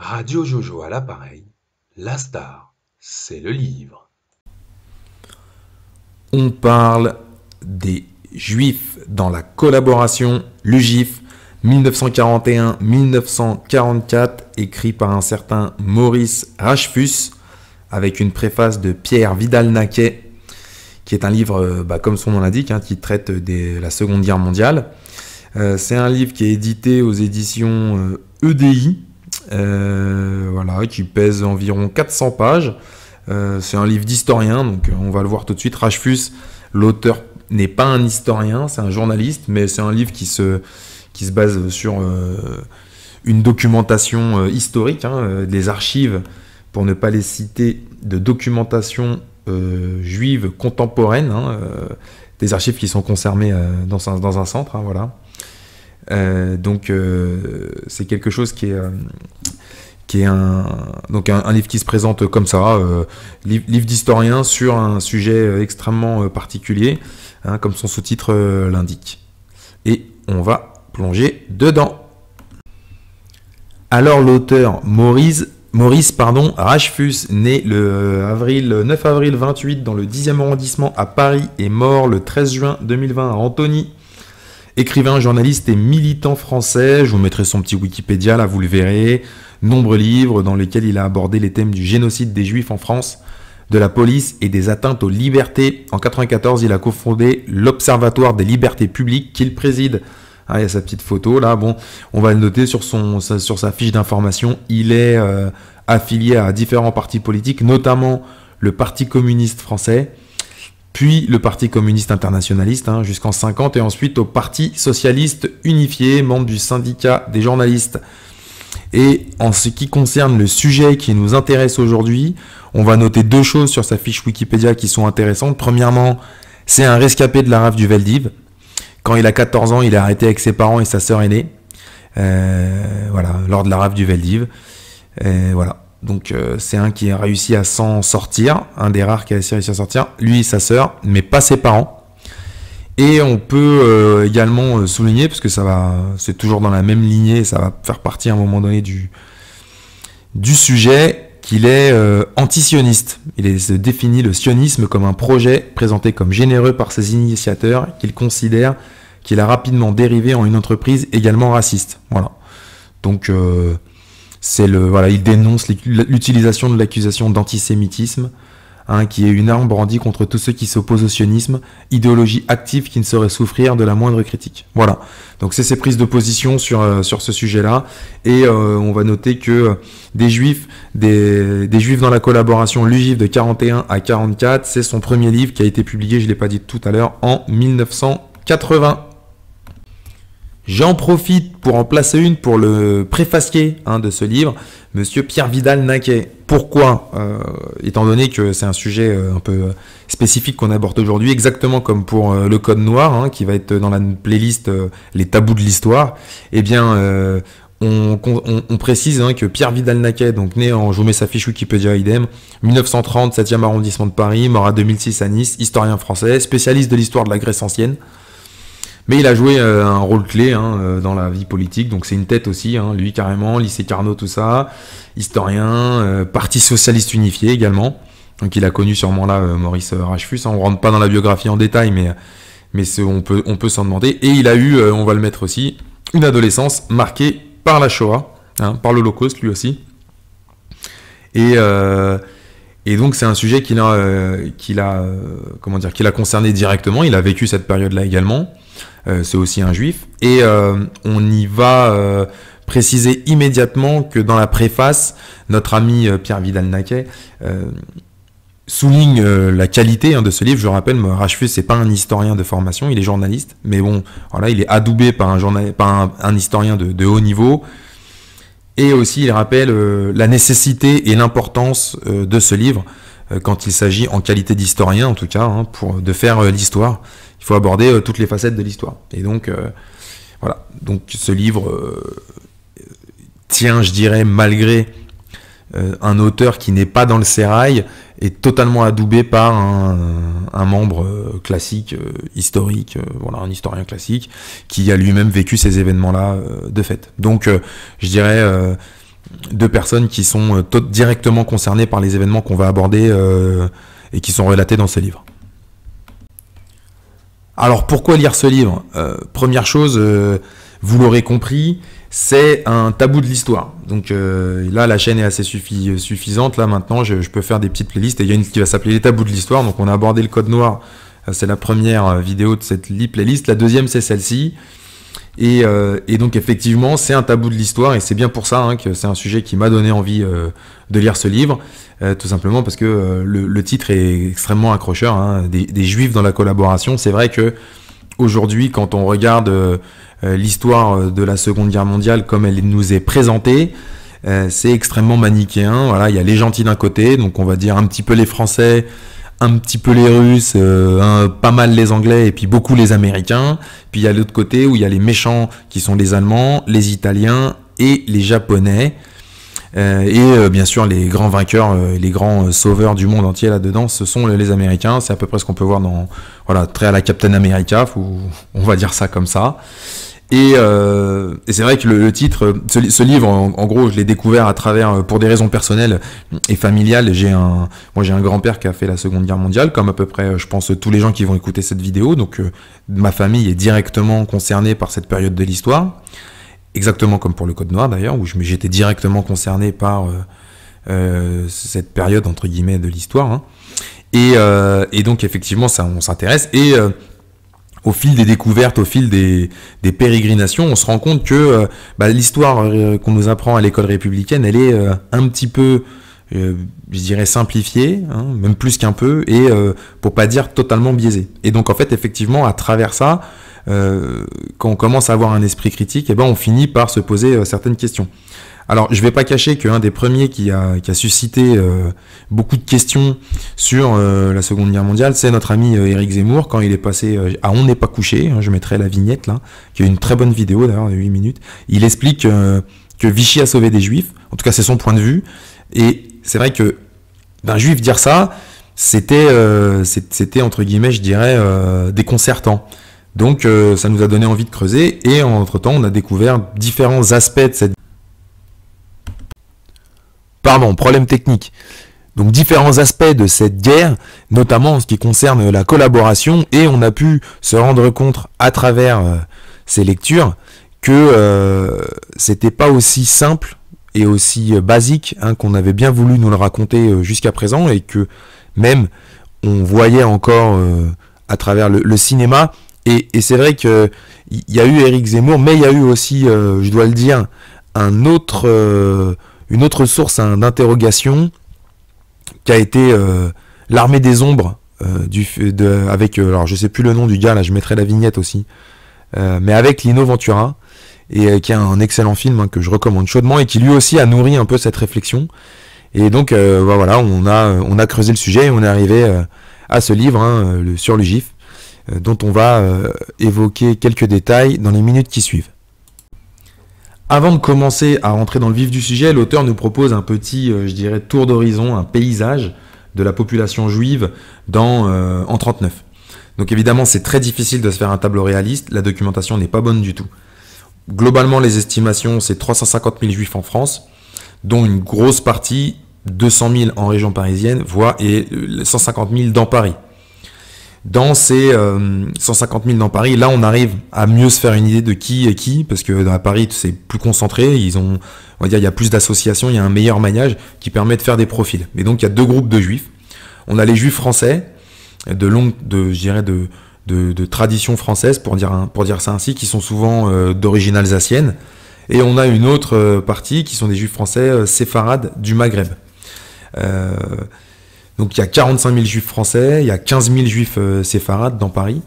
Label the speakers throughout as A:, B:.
A: Radio Jojo à l'appareil, la star, c'est le livre. On parle des Juifs dans la collaboration Lugif 1941-1944, écrit par un certain Maurice Rachfus, avec une préface de Pierre Vidal-Naquet, qui est un livre, euh, bah, comme son nom l'indique, hein, qui traite de la Seconde Guerre mondiale. Euh, c'est un livre qui est édité aux éditions EDI, euh, e euh, voilà, qui pèse environ 400 pages. Euh, c'est un livre d'historien, donc euh, on va le voir tout de suite. Rachfus, l'auteur n'est pas un historien, c'est un journaliste, mais c'est un livre qui se, qui se base sur une documentation historique, hein, des archives, pour ne pas les citer, de documentation juive contemporaine, hein, des archives qui sont conservées dans, un, centre, hein, voilà. Euh, donc euh, c'est quelque chose qui est euh, qui est un, donc un, livre qui se présente comme ça, livre, d'historien sur un sujet extrêmement particulier, hein, comme son sous-titre l'indique. Et on va plonger dedans. Alors l'auteur Maurice, Maurice pardon, Rachfus, né le avril, 9 avril 28 dans le 10e arrondissement à Paris et mort le 13 juin 2020 à Antony, Écrivain, journaliste et militant français, je vous mettrai son petit Wikipédia, là vous le verrez. Nombreux livres dans lesquels il a abordé les thèmes du génocide des juifs en France, de la police et des atteintes aux libertés. En 1994, il a cofondé l'Observatoire des libertés publiques qu'il préside. Ah, il y a sa petite photo là. Bon, on va le noter sur, son, sur sa fiche d'information. Il est euh, affilié à différents partis politiques, notamment le Parti communiste français, puis le Parti communiste internationaliste hein, jusqu'en 50 et ensuite au Parti socialiste unifié, membre du syndicat des journalistes. Et en ce qui concerne le sujet qui nous intéresse aujourd'hui, on va noter deux choses sur sa fiche Wikipédia qui sont intéressantes. Premièrement, c'est un rescapé de la rave du Veldiv. Quand il a 14 ans, il est arrêté avec ses parents et sa sœur aînée. Euh, voilà, lors de la rave du Veldiv. Euh, voilà. Donc euh, c'est un qui a réussi à s'en sortir, un des rares qui a réussi à sortir, lui et sa sœur, mais pas ses parents. Et on peut euh, également euh, souligner, parce que ça va, c'est toujours dans la même lignée, ça va faire partie à un moment donné du, du sujet, qu'il est anti-sioniste. Il se définit le sionisme comme un projet présenté comme généreux par ses initiateurs, qu'il considère qu'il a rapidement dérivé en une entreprise également raciste. Voilà. Donc c'est le voilà, il dénonce l'utilisation de l'accusation d'antisémitisme, hein, qui est une arme brandie contre tous ceux qui s'opposent au sionisme, idéologie active qui ne saurait souffrir de la moindre critique. Voilà. Donc c'est ses prises de position sur euh, sur ce sujet-là, et euh, on va noter que des juifs, des, juifs dans la collaboration L'UJIF de 41 à 44, c'est son premier livre qui a été publié, je l'ai pas dit tout à l'heure, en 1980. J'en profite pour en placer une pour le préfacier hein, de ce livre, Monsieur Pierre Vidal Naquet. Pourquoi euh, Étant donné que c'est un sujet euh, un peu euh, spécifique qu'on aborde aujourd'hui, exactement comme pour le Code Noir, hein, qui va être dans la playlist Les Tabous de l'Histoire, eh bien, on, précise hein, que Pierre Vidal-Naquet, donc né en, je vous mets sa fiche Wikipédia idem, 1930, 7e arrondissement de Paris, mort à 2006 à Nice, historien français, spécialiste de l'histoire de la Grèce ancienne, mais il a joué euh, un rôle clé hein, euh, dans la vie politique, donc c'est une tête aussi, hein, lui carrément, lycée Carnot, tout ça, historien, euh, parti socialiste unifié également. Donc il a connu sûrement là Maurice Rachefus. on hein. on rentre pas dans la biographie en détail, mais, mais on peut, on peut s'en demander. Et il a eu, on va le mettre aussi, une adolescence marquée par la Shoah, par l'Holocauste lui aussi. Et, et donc c'est un sujet qui l'a comment dire, qu'il a concerné directement. Il a vécu cette période-là également. Euh, c'est aussi un juif. Et euh, on y va euh, préciser immédiatement que dans la préface, notre ami Pierre Vidal-Naquet souligne la qualité hein, de ce livre. Je rappelle, Rachfus c'est pas un historien de formation, il est journaliste, mais bon, voilà, il est adoubé par un, un, historien de, haut niveau. Et aussi, il rappelle la nécessité et l'importance de ce livre quand il s'agit, en qualité d'historien en tout cas, hein, pour de faire l'histoire il faut aborder euh, toutes les facettes de l'histoire. Et donc, euh, voilà. Donc, ce livre euh, tient, je dirais, malgré un auteur qui n'est pas dans le sérail est totalement adoubé par un, membre classique, historique, voilà, un historien classique, qui a lui-même vécu ces événements-là de fait. Donc, je dirais deux personnes qui sont directement concernées par les événements qu'on va aborder et qui sont relatés dans ce livre. Alors pourquoi lire ce livre euh, Première chose, euh, vous l'aurez compris, c'est un tabou de l'histoire. Donc euh, là, la chaîne est assez suffisante. Là maintenant, je, je, peux faire des petites playlists. Et il y a une qui va s'appeler les tabous de l'histoire. Donc on a abordé le code noir. C'est la première vidéo de cette playlist. La deuxième, c'est celle-ci. Et, euh, et donc effectivement, c'est un tabou de l'histoire et c'est bien pour ça hein, que c'est un sujet qui m'a donné envie euh, de lire ce livre, euh, tout simplement parce que le, titre est extrêmement accrocheur. Hein, des, des, juifs dans la collaboration, c'est vrai que aujourd'hui, quand on regarde l'histoire de la Seconde Guerre mondiale comme elle nous est présentée, c'est extrêmement manichéen. Voilà, il y a les gentils d'un côté, donc on va dire un petit peu les Français un petit peu les Russes, euh, pas mal les Anglais et puis beaucoup les Américains. Puis il y a l'autre côté où il y a les méchants qui sont les Allemands, les Italiens et les Japonais. Euh, et euh, bien sûr, les grands vainqueurs, les grands sauveurs du monde entier là-dedans, ce sont les, Américains. C'est à peu près ce qu'on peut voir dans, voilà, très à la Captain America, ou on va dire ça comme ça. Et, euh, et c'est vrai que le, titre, ce, livre, en, gros, je l'ai découvert à travers, euh, pour des raisons personnelles et familiales. J'ai un, moi, j'ai un grand-père qui a fait la Seconde Guerre mondiale, comme à peu près, euh, je pense, tous les gens qui vont écouter cette vidéo. Donc, euh, ma famille est directement concernée par cette période de l'histoire, exactement comme pour le Code Noir d'ailleurs, où j'étais directement concerné par euh, cette période entre guillemets de l'histoire. Hein. Et, et, donc, effectivement, ça, on s'intéresse. Et au fil des découvertes, au fil des, pérégrinations, on se rend compte que euh, bah, l'histoire euh, qu'on nous apprend à l'école républicaine, elle est euh, un petit peu, je dirais, simplifiée, hein, même plus qu'un peu, et pour pas dire totalement biaisée. Et donc en fait, effectivement, à travers ça, quand on commence à avoir un esprit critique, et eh ben, on finit par se poser certaines questions. Alors, je ne vais pas cacher qu'un des premiers qui a, suscité euh, beaucoup de questions sur euh, la Seconde Guerre mondiale, c'est notre ami euh, Éric Zemmour, quand il est passé à On n'est pas couché, hein, je mettrai la vignette là, qui est une très bonne vidéo d'ailleurs de 8 minutes, il explique que Vichy a sauvé des juifs, en tout cas c'est son point de vue, et c'est vrai que d'un juif dire ça, c'était, c'était entre guillemets, je dirais, déconcertant. Donc ça nous a donné envie de creuser et entre-temps on a découvert différents aspects de cette pardon, problème technique. Donc différents aspects de cette guerre, notamment en ce qui concerne la collaboration, et on a pu se rendre compte à travers euh, ces lectures que euh, c'était pas aussi simple et aussi euh, basique hein, qu'on avait bien voulu nous le raconter jusqu'à présent, et que même on voyait encore à travers le, cinéma. Et, et c'est vrai que il y a eu Eric Zemmour, mais il y a eu aussi, je dois le dire, un autre une autre source hein, d'interrogation qui a été euh, l'armée des ombres euh, avec, euh, alors je sais plus le nom du gars là, je mettrai la vignette aussi, mais avec Lino Ventura et qui a un excellent film hein, que je recommande chaudement et qui lui aussi a nourri un peu cette réflexion. Et donc bah, voilà, on a on a creusé le sujet et on est arrivé à ce livre hein, sur le GIF dont on va évoquer quelques détails dans les minutes qui suivent. Avant de commencer à rentrer dans le vif du sujet, l'auteur nous propose un petit, euh, je dirais, tour d'horizon, un paysage de la population juive dans, euh, en 39. Donc évidemment, c'est très difficile de se faire un tableau réaliste, la documentation n'est pas bonne du tout. Globalement, les estimations, c'est 350 000 juifs en France, dont une grosse partie, 200 000 en région parisienne, voire et 150 euh, 000 dans Paris dans ces 150 euh, 000 dans Paris, là on arrive à mieux se faire une idée de qui est qui, parce que dans Paris c'est plus concentré, ils ont, on va dire, il y a plus d'associations, il y a un meilleur maillage qui permet de faire des profils. Mais donc il y a deux groupes de juifs. On a les juifs français, de longue, de, je dirais, de, de, tradition française, pour dire, pour dire ça ainsi, qui sont souvent euh, d'origine alsacienne. Et on a une autre euh, partie qui sont des juifs français séfarades du Maghreb. Euh, donc il y a 45 000 juifs français, il y a 15 000 juifs euh, séfarades dans Paris.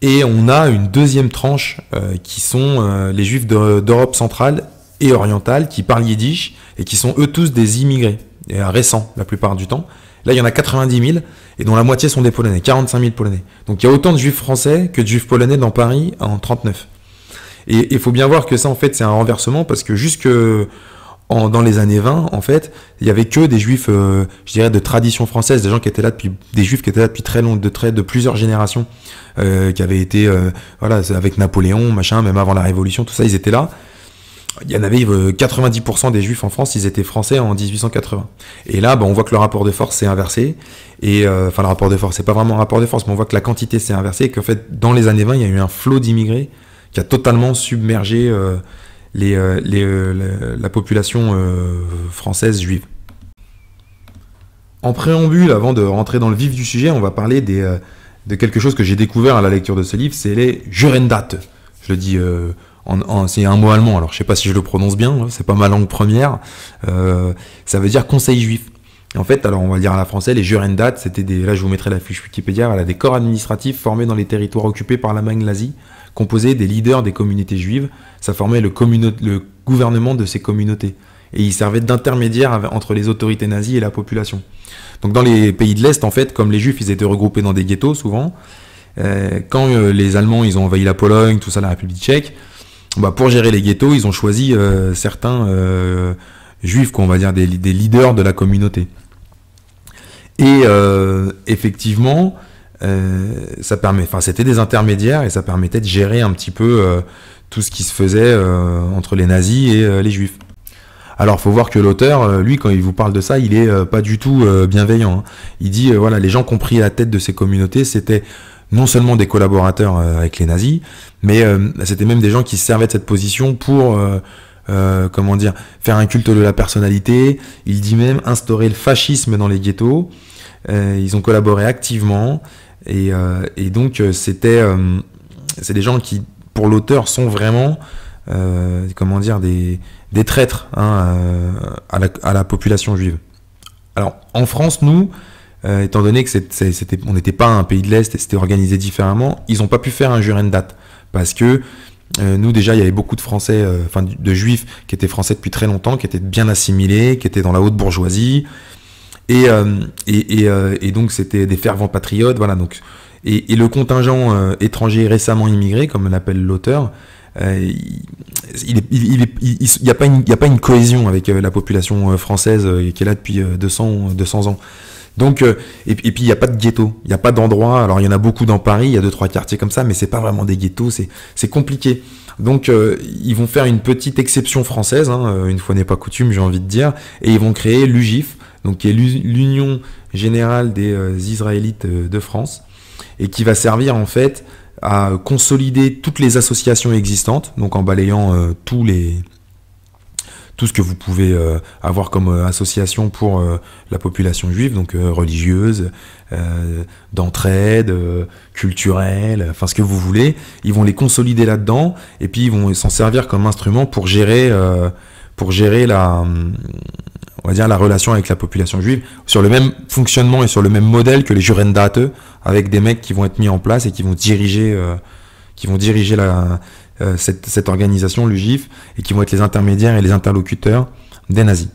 A: Et on a une deuxième tranche euh, qui sont euh, les juifs d'Europe centrale et orientale qui parlent yiddish et qui sont eux tous des immigrés, et, récents la plupart du temps. Là, il y en a 90 000 et dont la moitié sont des Polonais, 45 000 Polonais. Donc il y a autant de juifs français que de juifs polonais dans Paris en 39. Et il faut bien voir que ça, en fait, c'est un renversement parce que jusque dans les années 20, en fait, il y avait que des juifs, euh, je dirais, de tradition française, des gens qui étaient là depuis, des juifs qui étaient là depuis très longtemps, de, très, de plusieurs générations, euh, qui avaient été, euh, voilà, avec Napoléon, machin, même avant la Révolution, tout ça, ils étaient là. Il y en avait 90% euh, des juifs en France, ils étaient français en 1880. Et là, bah, on voit que le rapport de force s'est inversé. Et euh, enfin, le rapport de force, c'est pas vraiment un rapport de force, mais on voit que la quantité s'est inversée et qu'en fait, dans les années 20, il y a eu un flot d'immigrés qui a totalement submergé euh, euh, la, population euh, française juive. En préambule, avant de rentrer dans le vif du sujet, on va parler de quelque chose que j'ai découvert à la lecture de ce livre, c'est les Jurendat. Je le dis c'est un mot allemand, alors je ne sais pas si je le prononce bien, hein, c'est pas ma langue première. ça veut dire conseil juif. En fait, alors on va le dire à la française, les Jurendat, c'était des. Là, je vous mettrai la fiche Wikipédia, a des corps administratifs formés dans les territoires occupés par l'Allemagne nazie composé des leaders des communautés juives. Ça formait le, le gouvernement de ces communautés. Et il servait d'intermédiaire entre les autorités nazies et la population. Donc dans les pays de l'Est, en fait, comme les Juifs, ils étaient regroupés dans des ghettos souvent. Euh, quand euh, les Allemands, ils ont envahi la Pologne, tout ça, la République tchèque, bah, pour gérer les ghettos, ils ont choisi euh, certains Juifs, qu'on va dire des, des, leaders de la communauté. Et effectivement, euh, ça permet, enfin, c'était des intermédiaires et ça permettait de gérer un petit peu euh, tout ce qui se faisait euh, entre les nazis et les juifs. Alors, faut voir que l'auteur, lui, quand il vous parle de ça, il est pas du tout bienveillant. Hein. Il dit, voilà, les gens qui ont pris la tête de ces communautés, c'était non seulement des collaborateurs avec les nazis, mais c'était même des gens qui servaient de cette position pour comment dire, faire un culte de la personnalité. Il dit même instaurer le fascisme dans les ghettos. ils ont collaboré activement. Euh, et, donc, euh, c'était. Euh, c'est des gens qui, pour l'auteur, sont vraiment. comment dire, des, des traîtres hein, à, la, population juive. Alors, en France, nous, étant donné que on n'était pas un pays de l'Est et c'était organisé différemment, ils n'ont pas pu faire un de date. Parce que nous, déjà, il y avait beaucoup de Français, enfin de Juifs qui étaient Français depuis très longtemps, qui étaient bien assimilés, qui étaient dans la haute bourgeoisie, euh, et, et, euh, et, donc, c'était des fervents patriotes. Voilà, donc, et, le contingent euh, étranger récemment immigré, comme l'appelle l'auteur, il n'y a, pas une, il y a pas une cohésion avec la population française qui est là depuis 200, 200 ans. Donc, et, puis il n'y a pas de ghetto, il n'y a pas d'endroit. Alors il y en a beaucoup dans Paris, il y a deux trois quartiers comme ça, mais c'est pas vraiment des ghettos, c'est compliqué. Donc ils vont faire une petite exception française, hein, une fois n'est pas coutume, j'ai envie de dire, et ils vont créer l'UGIF, qui est l'Union générale des euh, Israélites euh, de France, et qui va servir en fait à consolider toutes les associations existantes, donc en balayant euh, tous les tout ce que vous pouvez avoir comme association pour la population juive, donc religieuse, d'entraide, culturelle, enfin ce que vous voulez. Ils vont les consolider là-dedans et puis ils vont s'en servir comme instrument pour gérer pour gérer la hum, dire, la relation avec la population juive, sur le même fonctionnement et sur le même modèle que les Jurendate, avec des mecs qui vont être mis en place et qui vont diriger, euh, qui vont diriger euh, cette, organisation, l'UGIF, et qui vont être les intermédiaires et les interlocuteurs des nazis.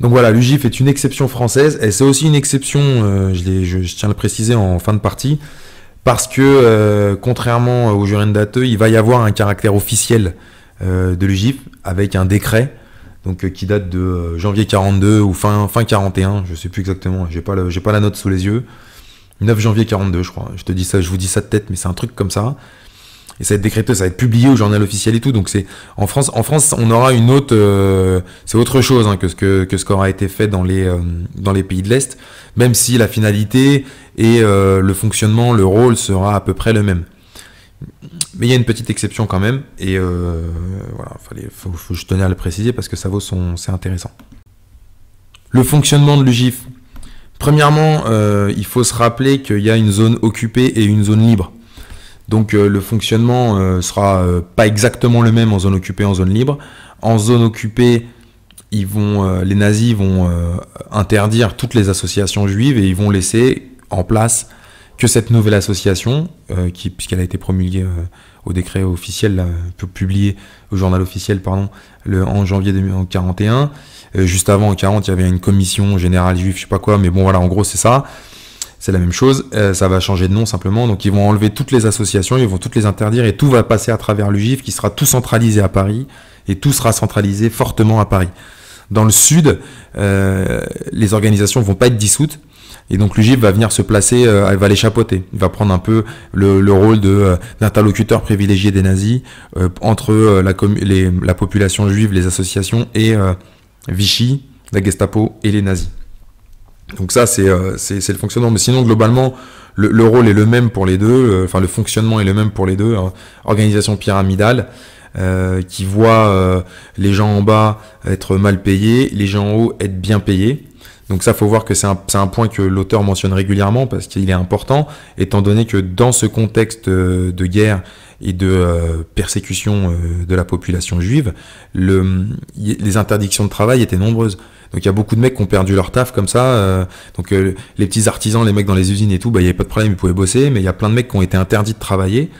A: Donc voilà, le est une exception française, et c'est aussi une exception, euh, je, tiens à le préciser en fin de partie, parce que contrairement aux Jurendate, il va y avoir un caractère officiel euh, de l'UGIF avec un décret donc euh, qui date de euh, janvier 42 ou fin fin 41, je sais plus exactement, j'ai pas pas la note sous les yeux. 9 janvier 42, je crois. Je te dis ça, je vous dis ça de tête, mais c'est un truc comme ça. Et ça va être décrété, ça va être publié au journal officiel et tout. Donc c'est en France, en France, on aura une autre, c'est autre chose hein, que ce que, que qu'aura été fait dans les dans les pays de l'est. Même si la finalité et le fonctionnement, le rôle sera à peu près le même. Mais il y a une petite exception quand même, et euh, voilà, fallait, faut, je tenais à le préciser parce que ça vaut son, c'est intéressant. Le fonctionnement de l'UGIF. Premièrement, euh, il faut se rappeler qu'il y a une zone occupée et une zone libre. Donc euh, le fonctionnement sera pas exactement le même en zone occupée et en zone libre. En zone occupée, ils vont, les nazis vont interdire toutes les associations juives et ils vont laisser en place que cette nouvelle association, euh, qui, puisqu'elle a été promulguée euh, au décret officiel, là, euh, publié au journal officiel, pardon, le, en janvier 1941, juste avant en 40, il y avait une commission générale juive, je sais pas quoi, mais bon voilà, en gros c'est ça, c'est la même chose, ça va changer de nom simplement, donc ils vont enlever toutes les associations, ils vont toutes les interdire et tout va passer à travers le juif qui sera tout centralisé à Paris et tout sera centralisé fortement à Paris. Dans le sud, les organisations vont pas être dissoutes, et donc l'UGIP va venir se placer, euh, va les chapeauter. Il va prendre un peu le, le rôle euh, d'interlocuteur privilégié des nazis euh, entre euh, la, les, la, population juive, les associations et Vichy, la Gestapo et les nazis. Donc ça, c'est le fonctionnement. Mais sinon, globalement, le, rôle est le même pour les deux. Enfin, le fonctionnement est le même pour les deux. Hein. Organisation pyramidale. qui voit les gens en bas être mal payés, les gens en haut être bien payés. Donc ça, faut voir que c'est un, point que l'auteur mentionne régulièrement parce qu'il est important, étant donné que dans ce contexte euh, de guerre et de euh, persécution euh, de la population juive, les interdictions de travail étaient nombreuses. Donc il y a beaucoup de mecs qui ont perdu leur taf comme ça. donc les petits artisans, les mecs dans les usines et tout, bah il n'y avait pas de problème, ils pouvaient bosser, mais il y a plein de mecs qui ont été interdits de travailler.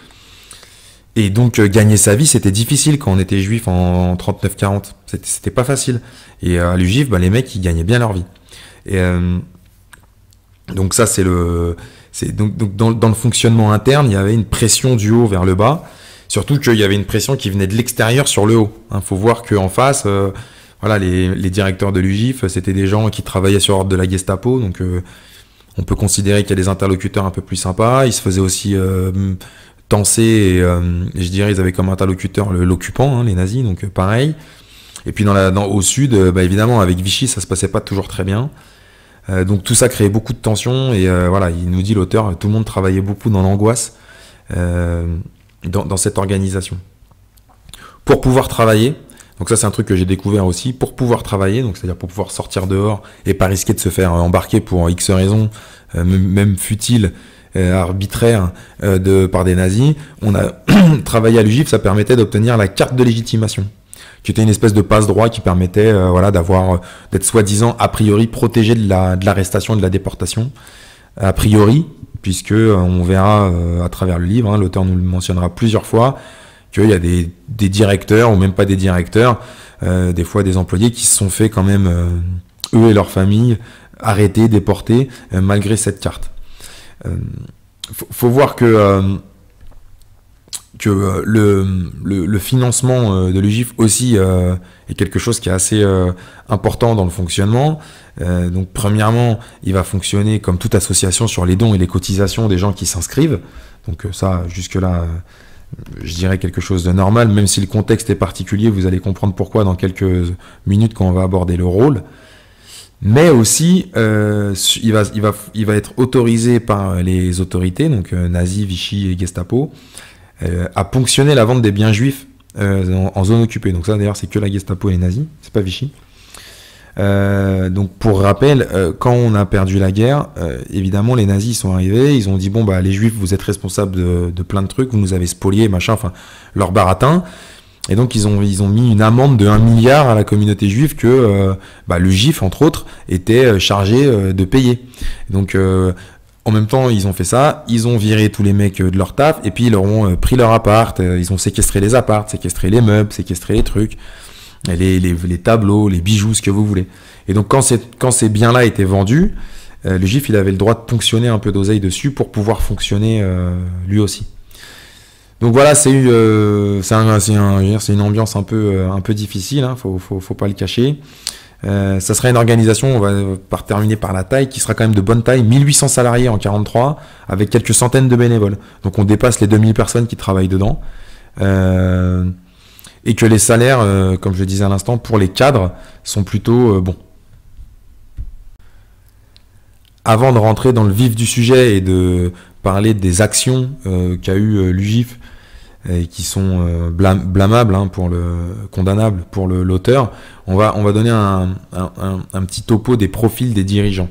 A: Et donc gagner sa vie, c'était difficile quand on était juif en, 39-40. C'était pas facile. Et à l'UJIF, bah, les mecs, ils gagnaient bien leur vie. Euh, donc ça, c'est le, dans, le fonctionnement interne, il y avait une pression du haut vers le bas. Surtout qu'il y avait une pression qui venait de l'extérieur sur le haut. Il hein, faut voir qu'en face, euh, voilà, les, directeurs de l'UGIF, c'était des gens qui travaillaient sur ordre de la Gestapo, donc euh, on peut considérer qu'il y a des interlocuteurs un peu plus sympas. Ils se faisaient aussi tenser et je dirais ils avaient comme interlocuteur l'occupant, hein, les nazis, donc pareil. Et puis dans la, dans, au sud, bah, évidemment, avec Vichy, ça se passait pas toujours très bien. Euh, donc tout ça créait beaucoup de tension et euh, voilà, il nous dit l'auteur, tout le monde travaillait beaucoup dans l'angoisse euh, dans, cette organisation. Pour pouvoir travailler, donc ça c'est un truc que j'ai découvert aussi, pour pouvoir travailler, donc c'est-à-dire pour pouvoir sortir dehors et pas risquer de se faire embarquer pour X raisons, même futile, arbitraire de, par des nazis, on a travaillé à l'UGIF, ça permettait d'obtenir la carte de légitimation qui était une espèce de passe droit qui permettait euh, voilà d'avoir euh, d'être soi-disant a priori protégé de la de l'arrestation de la déportation a priori puisque euh, on verra à travers le livre hein, l'auteur nous le mentionnera plusieurs fois qu'il y a des, des, directeurs ou même pas des directeurs des fois des employés qui se sont fait quand même eux et leurs familles arrêtés déportés malgré cette carte faut, faut voir que que euh, le, financement euh, de l'UGIF aussi euh, est quelque chose qui est assez important dans le fonctionnement. donc premièrement, il va fonctionner comme toute association sur les dons et les cotisations des gens qui s'inscrivent. Donc ça, jusque-là, je dirais quelque chose de normal, même si le contexte est particulier, vous allez comprendre pourquoi dans quelques minutes quand on va aborder le rôle. Mais aussi, il, va, il, être autorisé par les autorités, donc nazis, Vichy et Gestapo, à euh, ponctionner la vente des biens juifs euh, en, zone occupée. Donc ça d'ailleurs c'est que la Gestapo et les nazis, c'est pas Vichy. Euh, donc pour rappel, quand on a perdu la guerre, évidemment les nazis sont arrivés, ils ont dit bon bah les juifs vous êtes responsables de, plein de trucs, vous nous avez spolié, machin, enfin leur baratin. Et donc ils ont ils ont mis une amende de 1 milliard à la communauté juive que bah, le GIF entre autres était chargé de payer. Donc en même temps, ils ont fait ça, ils ont viré tous les mecs euh, de leur taf, et puis ils leur ont euh, pris leur appart, euh, ils ont séquestré les apparts, séquestré les meubles, séquestré les trucs, les, tableaux, les bijoux, ce que vous voulez. Et donc quand, quand ces biens-là étaient vendus, le GIF, il avait le droit de ponctionner un peu d'oseille dessus pour pouvoir fonctionner lui aussi. Donc voilà, c'est une ambiance un peu, un peu difficile, il hein. faut, faut, pas le cacher. Euh, ça serait une organisation, on va euh, par terminer par la taille, qui sera quand même de bonne taille, 1800 salariés en 43, avec quelques centaines de bénévoles. Donc on dépasse les 2000 personnes qui travaillent dedans. Euh, et que les salaires, comme je disais à l'instant, pour les cadres, sont plutôt bons. Avant de rentrer dans le vif du sujet et de parler des actions qu'a eu l'UGIF et qui sont euh, blâmables hein, pour le condamnables pour l'auteur, on va on va donner un, un, petit topo des profils des dirigeants.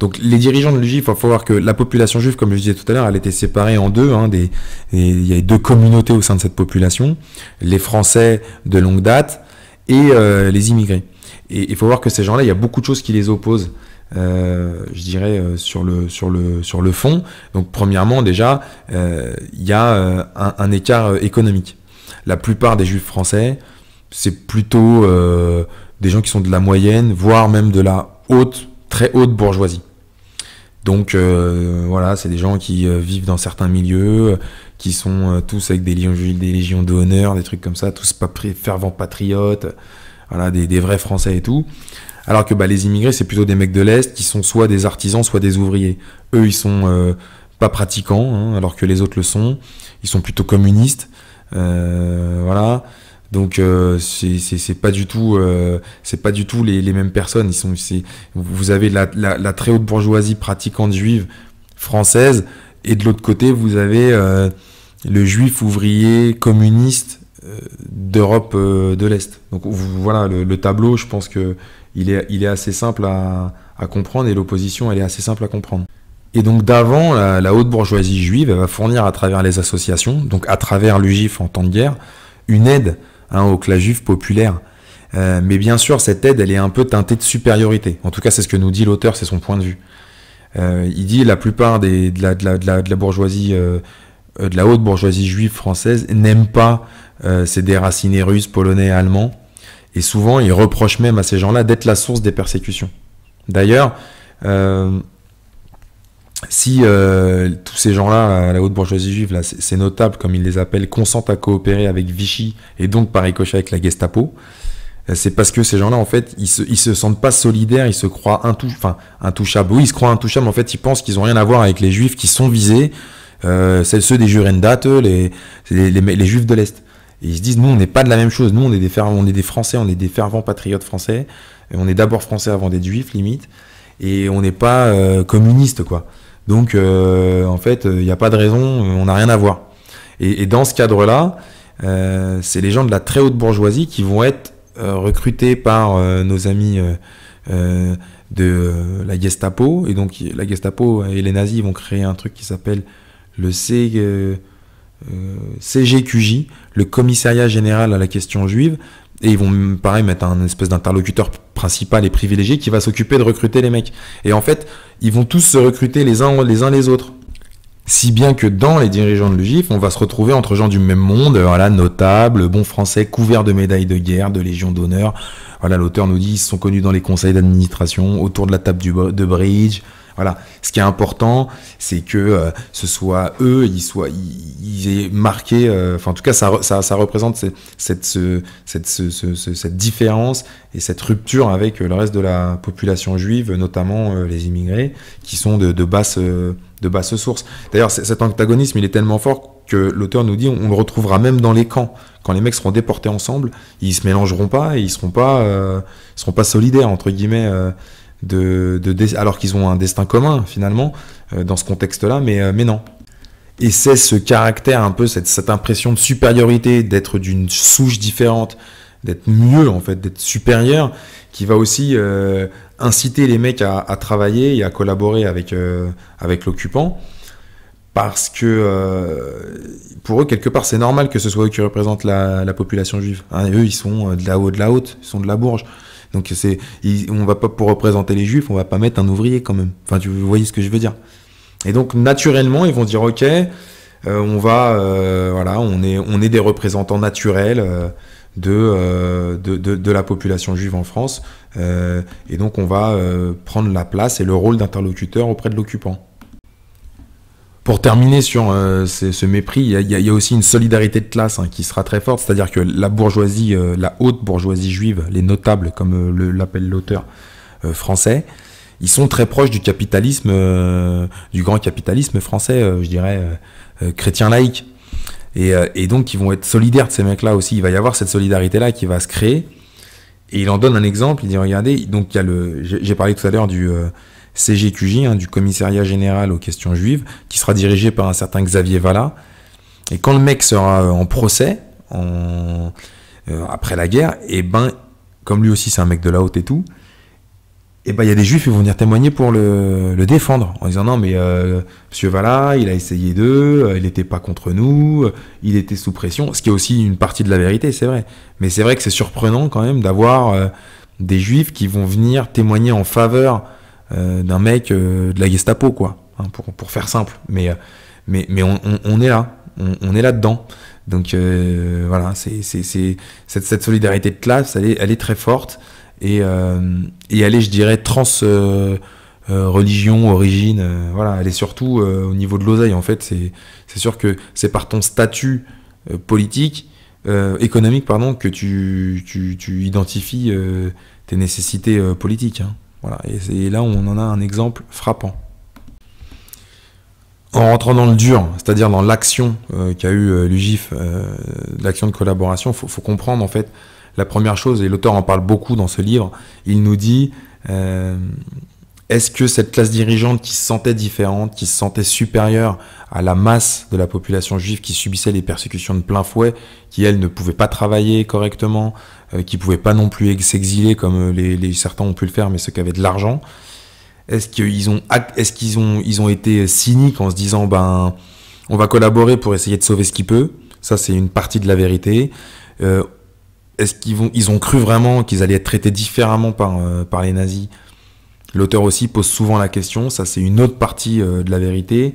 A: Donc les dirigeants de l'UJIF, il faut voir que la population juive, comme je disais tout à l'heure, elle était séparée en deux. Hein, des, il y a deux communautés au sein de cette population les Français de longue date et euh, les immigrés. Et il faut voir que ces gens-là, il y a beaucoup de choses qui les opposent. Euh, je dirais, euh, sur le, sur, le, sur le fond. Donc premièrement, déjà, euh, il y a un, écart économique. La plupart des juifs français, c'est plutôt des gens qui sont de la moyenne, voire même de la haute, très haute bourgeoisie. Donc voilà, c'est des gens qui vivent dans certains milieux, qui sont tous avec des légions, des légions d'honneur, des trucs comme ça, tous pas fervents patriotes, voilà, des, des, vrais Français et tout. Alors que bah, les immigrés, c'est plutôt des mecs de l'Est qui sont soit des artisans, soit des ouvriers. Eux, ils sont euh, pas pratiquants, hein, alors que les autres le sont. Ils sont plutôt communistes. Euh, voilà. Donc euh, ce c'est pas du tout c'est pas du tout les, mêmes personnes. Ils sont vous avez la, très haute bourgeoisie pratiquante juive française et de l'autre côté vous avez le juif ouvrier communiste d'Europe de l'Est. Donc voilà le, tableau. Je pense que il est, assez simple à, comprendre et l'opposition, elle est assez simple à comprendre. Et donc d'avant, la, haute bourgeoisie juive elle va fournir à travers les associations, donc à travers l'UGIF en temps de guerre, une aide hein, aux classes populaire. populaires. Euh, mais bien sûr, cette aide, elle est un peu teintée de supériorité. En tout cas, c'est ce que nous dit l'auteur, c'est son point de vue. Euh, il dit la plupart de, la, bourgeoisie, euh, de la haute bourgeoisie juive française n'aime pas ces déracinés russes, polonais, allemands. Et souvent, ils reprochent même à ces gens-là d'être la source des persécutions. D'ailleurs, euh, si euh, tous ces gens-là, euh, la haute bourgeoisie juive, là, c'est notable, comme ils les appellent, consentent à coopérer avec Vichy et donc par ricochet avec la Gestapo, c'est parce que ces gens-là, en fait, ils se, se sentent pas solidaires, ils se croient intouchables. Oui, ils se croient intouchables, mais en fait, ils pensent qu'ils ont rien à voir avec les juifs qui sont visés, euh, ceux des Jurendat, les juifs de l'Est. Et ils se disent, nous, on n'est pas de la même chose. Nous, on est des, on est des Français, on est des fervents patriotes français. on est d'abord français avant d'être juifs, limite. Et on n'est pas euh, communiste, quoi. Donc, euh, en fait, il n'y a pas de raison, on n'a rien à voir. Et, dans ce cadre-là, euh, c'est les gens de la très haute bourgeoisie qui vont être euh, recrutés par euh, nos amis de la Gestapo. Et donc, la Gestapo et les nazis vont créer un truc qui s'appelle le C euh, CGQJ, le commissariat général à la question juive, et ils vont pareil mettre un espèce d'interlocuteur principal et privilégié qui va s'occuper de recruter les mecs. Et en fait, ils vont tous se recruter les uns les uns les autres. Si bien que dans les dirigeants de l'UGIF, on va se retrouver entre gens du même monde, voilà, notables, bons français, couverts de médailles de guerre, de légion d'honneur. Voilà, l'auteur nous dit, ils sont connus dans les conseils d'administration, autour de la table de bridge, voilà. Ce qui est important, c'est que euh, ce soit eux, ils soient, ils, aient marqué. Euh, enfin, en tout cas, ça, représente cette, différence et cette rupture avec euh, le reste de la population juive, notamment les immigrés, qui sont de, basse de basse source. D'ailleurs, cet antagonisme, il est tellement fort que l'auteur nous dit, on, le retrouvera même dans les camps. Quand les mecs seront déportés ensemble, ils se mélangeront pas et ils seront pas, seront pas solidaires entre guillemets de, alors qu'ils ont un destin commun finalement euh, dans ce contexte-là, euh, mais, non. Et c'est ce caractère un peu, cette, impression de supériorité, d'être d'une souche différente, d'être mieux en fait, d'être supérieur, qui va aussi euh, inciter les mecs à, travailler et à collaborer avec, avec l'occupant. Parce que pour eux, quelque part, c'est normal que ce soit eux qui représentent la, population juive. Hein, eux, ils sont de la haut de la haute, ils sont de la bourge. Donc c'est, on va pas pour représenter les juifs, on va pas mettre un ouvrier quand même. Enfin, tu, vous voyez ce que je veux dire. Et donc naturellement, ils vont dire ok, euh, on va, euh, voilà, on est, on est des représentants naturels. Euh, de, de, la population juive en France. et donc on va prendre la place et le rôle d'interlocuteur auprès de l'occupant pour terminer sur euh, ce mépris, il y, a aussi une solidarité de classe hein, qui sera très forte, c'est-à-dire que la bourgeoisie, euh, la haute bourgeoisie juive, les notables, comme euh, l'appelle l'auteur français, ils sont très proches du capitalisme, du grand capitalisme français, je dirais, chrétien laïque. Et, et, donc, ils vont être solidaires de ces mecs-là aussi. Il va y avoir cette solidarité-là qui va se créer. Et il en donne un exemple. Il dit, regardez, donc il y le, j'ai parlé tout à l'heure du CGQJ, hein, du commissariat général aux questions juives, qui sera dirigé par un certain Xavier Valla, Et quand le mec sera euh, en procès, euh, après la guerre, et eh ben, comme lui aussi c'est un mec de la haute et tout, et eh ben il y a des juifs qui vont venir témoigner pour le, défendre, en disant non mais euh, Monsieur Valla, il a essayé d'eux, il n'était pas contre nous, il était sous pression, ce qui est aussi une partie de la vérité, c'est vrai. Mais c'est vrai que c'est surprenant quand même d'avoir des juifs qui vont venir témoigner en faveur euh, d'un mec euh, de la Gestapo, quoi, hein, pour, faire simple. Mais, euh, mais, on, est là, on, est là-dedans. Donc voilà, c'est, cette, solidarité de classe, elle est, très forte. Et, elle est, je dirais, trans religion, origine. voilà, elle est surtout au niveau de l'oseille, en fait. C'est, sûr que c'est par ton statut politique, économique, pardon, que tu, tu, tu identifies tes nécessités politiques. Hein. Voilà, et, là on en a un exemple frappant. En rentrant dans le dur, c'est-à-dire dans l'action euh, qu'a eu euh, l'UGIF, euh, l'action de collaboration, faut, faut comprendre en fait la première chose, et l'auteur en parle beaucoup dans ce livre, il nous dit est-ce que cette classe dirigeante qui se sentait différente, qui se sentait supérieure à la masse de la population juive qui subissait les persécutions de plein fouet, qui elle ne pouvait pas travailler correctement, qui euh, qui pouvait pas non plus s'exiler comme euh, les, certains ont pu le faire, mais ceux qui avaient de l'argent, est-ce qu'ils ont, est-ce qu'ils ont, ils ont été cyniques en se disant ben on va collaborer pour essayer de sauver ce qui peut, ça c'est une partie de la vérité. Euh, est-ce qu'ils vont, ils ont cru vraiment qu'ils allaient être traités différemment par, par les nazis L'auteur aussi pose souvent la question, ça c'est une autre partie euh, de la vérité.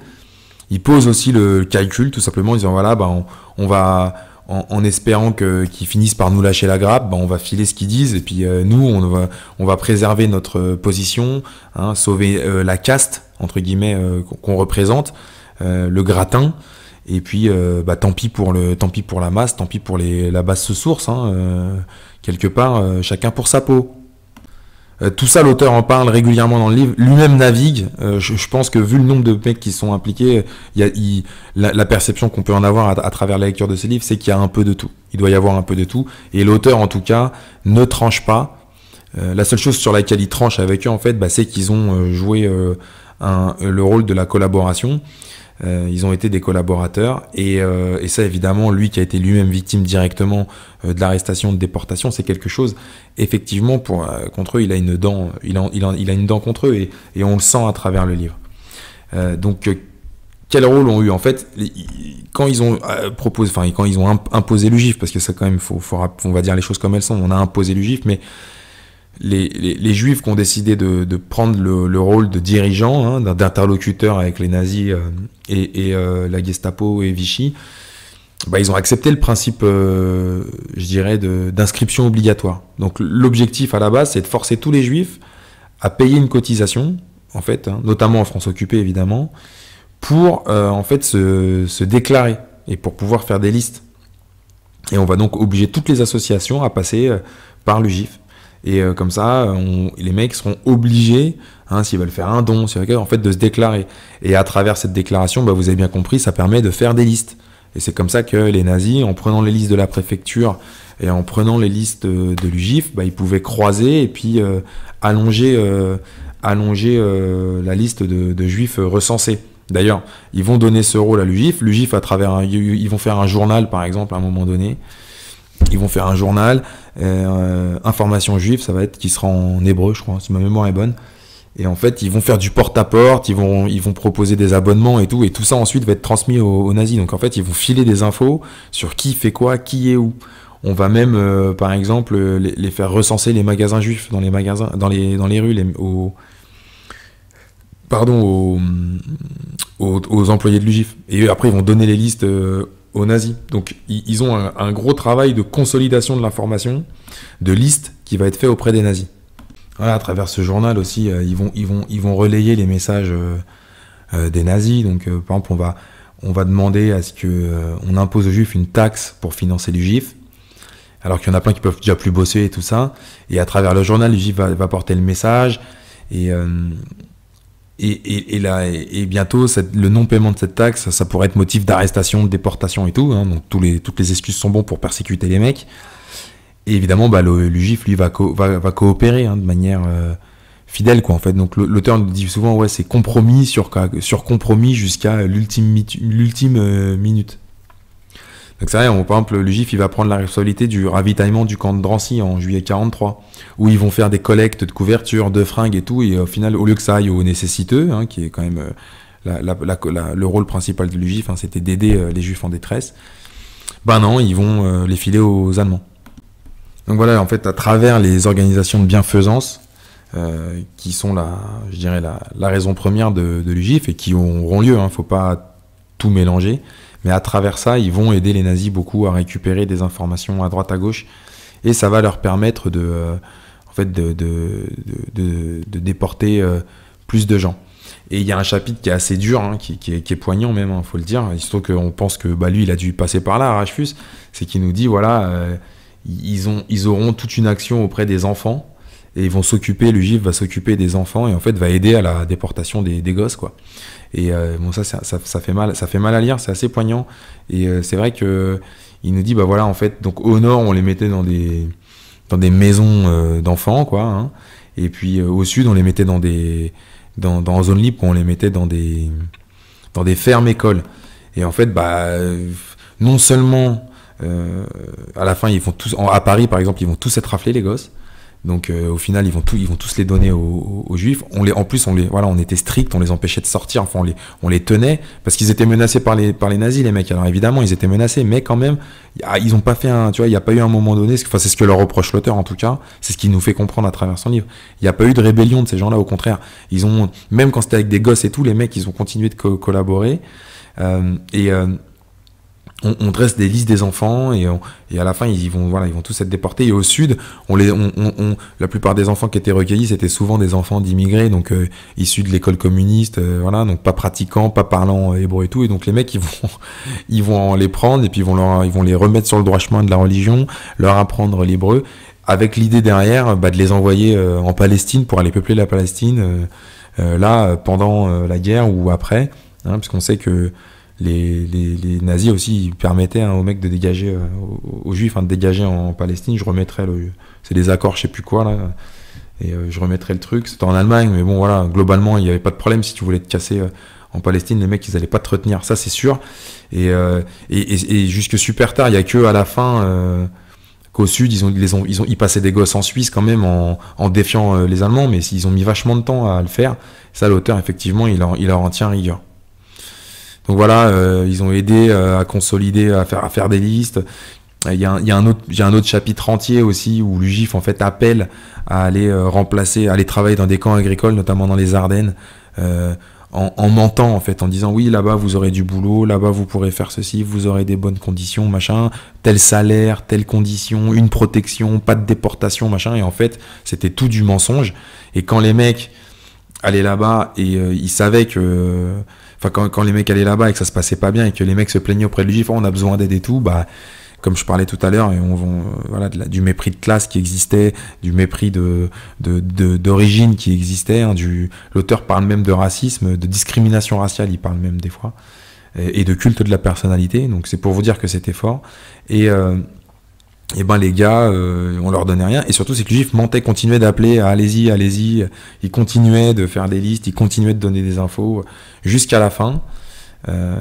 A: Il pose aussi le calcul, tout simplement, en disant voilà, ben on, va, en, espérant que, qu'ils finissent par nous lâcher la grappe, bah, on va filer ce qu'ils disent, et puis euh, nous, on va, on va préserver notre euh, position, hein, sauver la caste, entre guillemets, qu'on représente, le gratin. Et puis, bah, tant pis pour le, tant pis pour la masse, tant pis pour la basse source. Hein, quelque part, chacun pour sa peau. Euh, tout ça, l'auteur en parle régulièrement dans le livre. Lui-même navigue. Euh, je, pense que vu le nombre de mecs qui sont impliqués, la, perception qu'on peut en avoir à, travers la lecture de ce livre, c'est qu'il y a un peu de tout. Il doit y avoir un peu de tout. Et l'auteur, en tout cas, ne tranche pas. Euh, la seule chose sur laquelle il tranche avec eux, en fait, bah, c'est qu'ils ont joué le rôle de la collaboration. Euh, ils ont été des collaborateurs. Euh, et, ça, évidemment, lui qui a été lui-même victime directement euh, de l'arrestation, de déportation, c'est quelque chose, effectivement, pour, contre eux, il a une dent, il a, il a, une dent contre eux et, on le sent à travers le livre. donc, quel rôle ont eu en fait quand ils ont proposé, enfin quand ils ont imposé le GIF, parce que ça quand même, faut, on va dire les choses comme elles sont, on a imposé le GIF, mais les, juifs qui ont décidé de, prendre le, rôle de dirigeant, hein, d'interlocuteurs d'interlocuteur avec les nazis euh, et, euh, la Gestapo et Vichy, bah, ils ont accepté le principe, euh, je dirais, d'inscription obligatoire. Donc l'objectif à la base, c'est de forcer tous les juifs à payer une cotisation, en fait, hein, notamment en France occupée évidemment, pour en fait se, déclarer et pour pouvoir faire des listes. Et on va donc obliger toutes les associations à passer par le et euh, comme ça, les mecs seront obligés, hein, s'ils veulent faire un don, en fait, de se déclarer. Et à travers cette déclaration, bah, vous avez bien compris, ça permet de faire des listes. Et c'est comme ça que les nazis, en prenant les listes de la préfecture et en prenant les listes euh, de, l'UGIF, bah, ils pouvaient croiser et puis euh, allonger, la liste de, juifs recensés. D'ailleurs, ils vont donner ce rôle à l'UGIF. L'UGIF, à travers, ils vont faire un journal, par exemple, à un moment donné. Ils vont faire un journal, euh, information juive, ça va être qui sera en hébreu, je crois, si ma mémoire est bonne. Et en fait, ils vont faire du porte-à-porte, ils, vont, ils vont proposer des abonnements et tout, et tout ça ensuite va être transmis aux, nazis. Donc en fait, ils vont filer des infos sur qui fait quoi, qui est où. On va même, euh, par exemple, euh, les, faire recenser les magasins juifs dans les, magasins, dans les, dans les rues, les, aux, pardon, aux, employés de l'UGIF. Et après, ils vont donner les listes aux nazis. Donc ils ont un, gros travail de consolidation de l'information, de liste qui va être fait auprès des nazis. Voilà, à travers ce journal aussi, euh, ils, vont, ils, vont, ils vont relayer les messages euh, euh, des nazis. Donc par exemple, on va, on va demander à ce que on impose aux juifs une taxe pour financer du gif Alors qu'il y en a plein qui peuvent déjà plus bosser et tout ça. Et à travers le journal, le juif va, porter le message. Et et, et, là, et, bientôt, le non-paiement de cette taxe, ça, pourrait être motif d'arrestation, de déportation et tout. Hein. donc les, toutes les excuses sont bonnes pour persécuter les mecs. Et évidemment, bah, le, GIF, lui, va, coopérer hein, de manière euh, fidèle, quoi, en fait. Donc l'auteur nous dit souvent, ouais, c'est compromis sur, sur compromis jusqu'à l'ultime euh, minute. Donc c'est vrai, par exemple, le GIF, il va prendre la responsabilité du ravitaillement du camp de Drancy en juillet 43, où ils vont faire des collectes de couvertures, de fringues et tout, et au final, au lieu que ça aille aux nécessiteux, hein, qui est quand même euh, le rôle principal du GIF, hein, c'était d'aider euh, les Juifs en détresse, ben non, ils vont euh, les filer aux Allemands. Donc voilà, en fait, à travers les organisations de bienfaisance, qui sont la, je dirais la, raison première de, l'UGIF et qui auront lieu, il hein, ne faut pas tout mélanger, mais à travers ça, ils vont aider les nazis beaucoup à récupérer des informations à droite à gauche. Et ça va leur permettre de, euh, en fait, de, déporter euh, plus de gens. Et il y a un chapitre qui est assez dur, hein, qui, est, poignant même, il hein, faut le dire. Il se trouve qu'on pense que bah, lui, il a dû passer par là, Arachfus, C'est qu'il nous dit, voilà, euh, ils, auront toute une action auprès des enfants. Et ils vont s'occuper, le GIF va s'occuper des enfants et en fait va aider à la déportation des, des gosses, quoi. Et euh, bon, ça, ça, ça, fait mal, ça fait mal à lire, c'est assez poignant. Et euh, c'est vrai que il nous dit, bah voilà, en fait, donc au nord, on les mettait dans des, dans des maisons euh, d'enfants, quoi. Hein. et puis au sud, on les mettait dans des, dans, dans zone libre, on les mettait dans des, dans des fermes écoles. Et en fait, bah, non seulement à la fin, ils vont tous, à Paris par exemple, ils vont tous être raflés les gosses. Donc euh, au final, ils vont, ils vont tous les donner aux, Juifs. On les, en plus, on les, voilà, on était strict, on les empêchait de sortir, enfin on les, on les tenait parce qu'ils étaient menacés par les, par les nazis, les mecs. Alors évidemment, ils étaient menacés, mais quand même, ils ont pas fait un, tu vois, il n'y a pas eu un moment donné. Enfin, c'est ce que leur reproche l'auteur en tout cas. C'est ce qu'il nous fait comprendre à travers son livre. Il n'y a pas eu de rébellion de ces gens-là. Au contraire, ils ont, même quand c'était avec des gosses et tout, les mecs, ils ont continué de collaborer. Euh, et euh, on, dresse des listes des enfants et, à la fin ils vont voilà ils vont tous être déportés et au sud on les la plupart des enfants qui étaient recueillis c'était souvent des enfants d'immigrés donc euh, issus de l'école communiste euh, voilà donc pas pratiquants pas parlant hébreu et tout et donc les mecs ils vont ils vont les prendre et puis ils vont ils vont les remettre sur le droit chemin de la religion leur apprendre l'hébreu avec l'idée derrière bah, de les envoyer euh, en Palestine pour aller peupler la Palestine là pendant la guerre ou après hein, puisqu'on sait que les, nazis aussi ils permettaient hein, aux mecs de dégager, euh, aux, juifs hein, de dégager en Palestine. Je remettrai le. C'est des accords, je sais plus quoi, là. Et euh, je remettrai le truc. C'était en Allemagne, mais bon, voilà, globalement, il n'y avait pas de problème si tu voulais te casser. Euh, en Palestine, les mecs, ils allaient pas te retenir, ça c'est sûr. Et, jusque super tard, il y a que à la fin qu'au sud, ils ont, ils ils passaient des gosses en Suisse quand même en, défiant les Allemands, mais ils ont mis vachement de temps à le faire. Ça, l'auteur, effectivement, il, il leur en tient rigueur. Donc voilà, euh, ils ont aidé euh, à consolider, à faire, à faire des listes. Il y, a, un autre, chapitre entier aussi où l'UGIF en fait appelle à aller euh, remplacer, à aller travailler dans des camps agricoles, notamment dans les Ardennes, en, mentant en fait, en disant oui là-bas vous aurez du boulot, là-bas vous pourrez faire ceci, vous aurez des bonnes conditions, machin, tel salaire, telle condition, une protection, pas de déportation, machin. Et en fait c'était tout du mensonge. Et quand les mecs allaient là-bas et ils savaient que Enfin, quand, les mecs allaient là-bas et que ça se passait pas bien et que les mecs se plaignaient auprès de lui, on a besoin d'aide et tout, bah, comme je parlais tout à l'heure, euh, du mépris de classe qui existait, du mépris d'origine qui existait, hein, l'auteur parle même de racisme, de discrimination raciale, il parle même des fois, et, de culte de la personnalité, donc c'est pour vous dire que c'était fort. Et, euh, et eh ben les gars, euh, on leur donnait rien. Et surtout, c'est que le GIF mentait, continuait d'appeler, ah, allez-y, allez-y. Il continuait de faire des listes, il continuait de donner des infos jusqu'à la fin. Euh,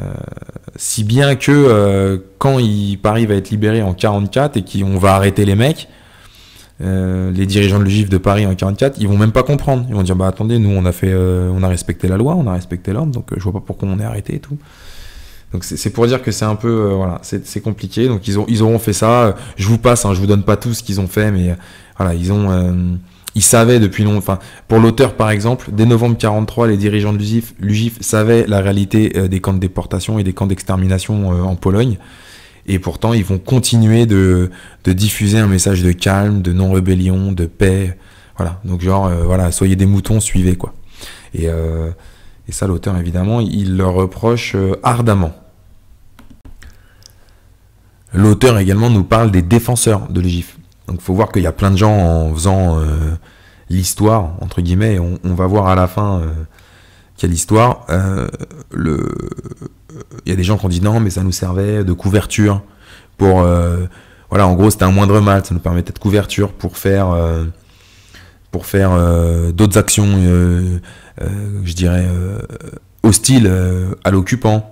A: si bien que euh, quand il va à être libéré en 44 et qu'on va arrêter les mecs, les dirigeants de le de Paris en 44, ils vont même pas comprendre. Ils vont dire bah attendez, nous on a fait, on a respecté la loi, on a respecté l'ordre, donc je vois pas pourquoi on est arrêté et tout. Donc c'est pour dire que c'est un peu euh, voilà, c'est compliqué. Donc ils ont ils auront fait ça. Je vous passe, hein, je vous donne pas tout ce qu'ils ont fait, mais euh, voilà, ils ont euh, ils savaient depuis longtemps. Enfin, pour l'auteur par exemple, dès novembre 43, les dirigeants de l'UGIF savaient la réalité des camps de déportation et des camps d'extermination en Pologne. Et pourtant, ils vont continuer de, de diffuser un message de calme, de non-rébellion, de paix. Voilà. Donc genre, voilà, soyez des moutons, suivez quoi. Et, et ça, l'auteur évidemment, il leur reproche ardemment. L'auteur également nous parle des défenseurs de l'Égypte. Donc il faut voir qu'il y a plein de gens en faisant euh, l'histoire, entre guillemets, on, on, va voir à la fin euh, qu'il y a l'histoire. Euh, il y a des gens qui ont dit non, mais ça nous servait de couverture pour... voilà, en gros c'était un moindre mal, ça nous permettait de couverture pour faire... pour faire d'autres actions, je dirais, hostiles à l'occupant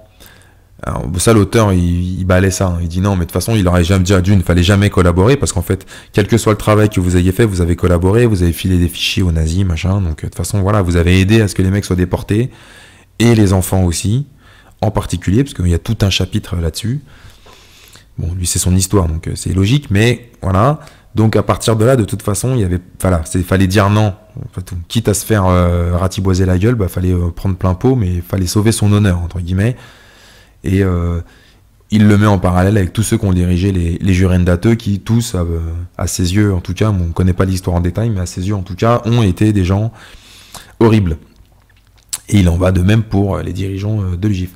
A: ça, l'auteur, il, balait ça. Hein. Il dit non, mais de toute façon, il aurait jamais à Dieu il ne fallait jamais collaborer parce qu'en fait, quel que soit le travail que vous ayez fait, vous avez collaboré, vous avez filé des fichiers aux nazis, machin. Donc, euh, de toute façon, voilà, vous avez aidé à ce que les mecs soient déportés et les enfants aussi, en particulier, parce qu'il y a tout un chapitre là-dessus. Bon, lui, c'est son histoire, donc euh, c'est logique, mais voilà. Donc, à partir de là, de toute façon, il y avait, voilà, il fallait dire non. quitte à se faire euh, ratiboiser la gueule, bah, fallait prendre plein pot, mais il fallait sauver son honneur, entre guillemets. Et euh, il le met en parallèle avec tous ceux qui ont dirigé les, les Jurendateux, qui tous, à, ses yeux en tout cas, on ne connaît pas l'histoire en détail, mais à ses yeux en tout cas, ont été des gens horribles. Et il en va de même pour euh, les dirigeants euh, de l'UGIF.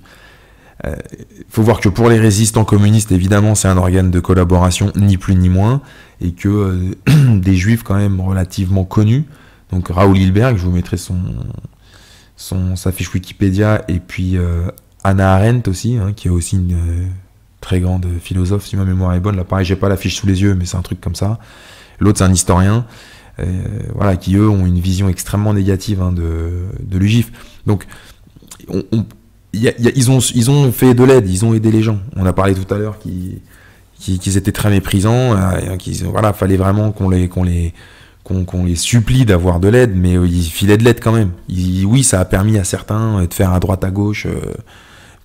A: Il faut voir que pour les résistants communistes, évidemment, c'est un organe de collaboration, ni plus ni moins, et que des juifs quand même relativement connus, donc Raoul Hilberg, je vous mettrai son, son, sa fiche Wikipédia, et puis Anna Arendt aussi, hein, qui est aussi une euh, très grande philosophe, si ma mémoire est bonne. Là, pareil, j'ai pas la fiche sous les yeux, mais c'est un truc comme ça. L'autre, c'est un historien, euh, voilà, qui eux ont une vision extrêmement négative hein, de, l'UGIF. Donc, ils, ont, ils ont fait de l'aide, ils ont aidé les gens. On a parlé tout à l'heure qu'ils étaient très méprisants, euh, hein, voilà, fallait vraiment qu'on les qu'on qu'on les supplie d'avoir de l'aide, mais euh, ils filaient de l'aide quand même. oui, ça a permis à certains de faire à droite à gauche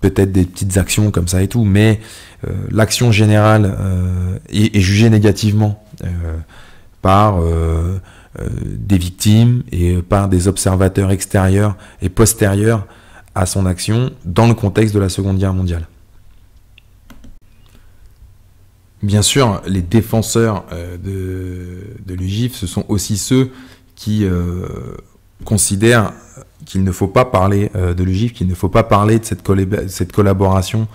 A: peut-être des petites actions comme ça et tout, mais euh, l'action générale euh, est, jugée négativement euh, par des victimes et par des observateurs extérieurs et postérieurs à son action dans le contexte de la Seconde Guerre mondiale. Bien sûr, les défenseurs de, de l'UGIF, ce sont aussi ceux qui considère qu'il ne faut pas parler euh, de l'UGIF, qu'il ne faut pas parler de cette, cette collaboration